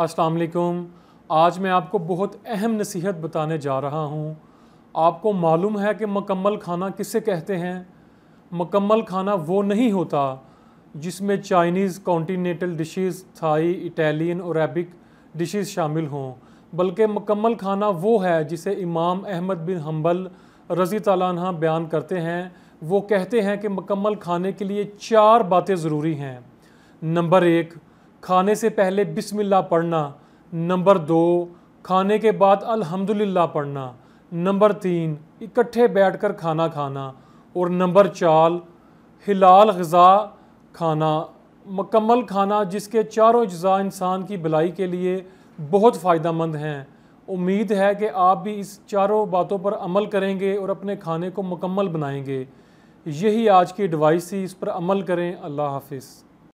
अस्सलाम वालेकुम आज मैं आपको बहुत अहम नसीहत बताने जा रहा हूँ आपको मालूम है कि मकम्मल खाना किसे कहते हैं मकम्मल खाना वो नहीं होता जिसमें Chinese continental dishes Thai Italian और अरबिक डिशेस शामिल हों बल्कि मकम्मल खाना वो है जिसे इमाम अहमद बिन हम्बल रज़ी तला बयान करते हैं वो कहते हैं कि मकम्मल खाने के लिए चार बातें ज़रूरी हैं नंबर एक खाने से पहले बिस्मिल्लाह पढ़ना नंबर दो खाने के बाद अल्हम्दुलिल्लाह पढ़ना नंबर तीन इकट्ठे बैठकर खाना खाना और नंबर चार हिलाल गज़ा खाना मकम्मल खाना जिसके चारों अज़ा इंसान की भलाई के लिए बहुत फ़ायदा मंद हैं उम्मीद है कि आप भी इस चारों बातों पर अमल करेंगे और अपने खाने को मुकम्मल बनाएंगे यही आज की एडवाइस थी इस पर अमल करें अल्लाह हाफिज़